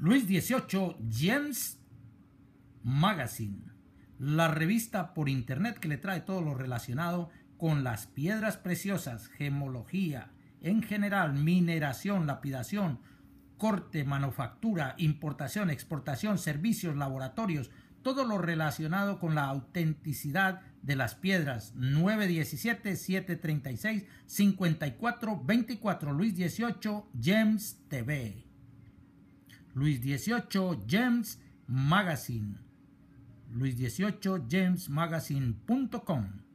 Luis XVIII James Magazine, la revista por internet que le trae todo lo relacionado con las piedras preciosas, gemología, en general, mineración, lapidación, corte, manufactura, importación, exportación, servicios, laboratorios, todo lo relacionado con la autenticidad de las piedras. 917-736-5424 Luis 18 James TV. Luis 18 James Magazine. Luis18 James Magazine.com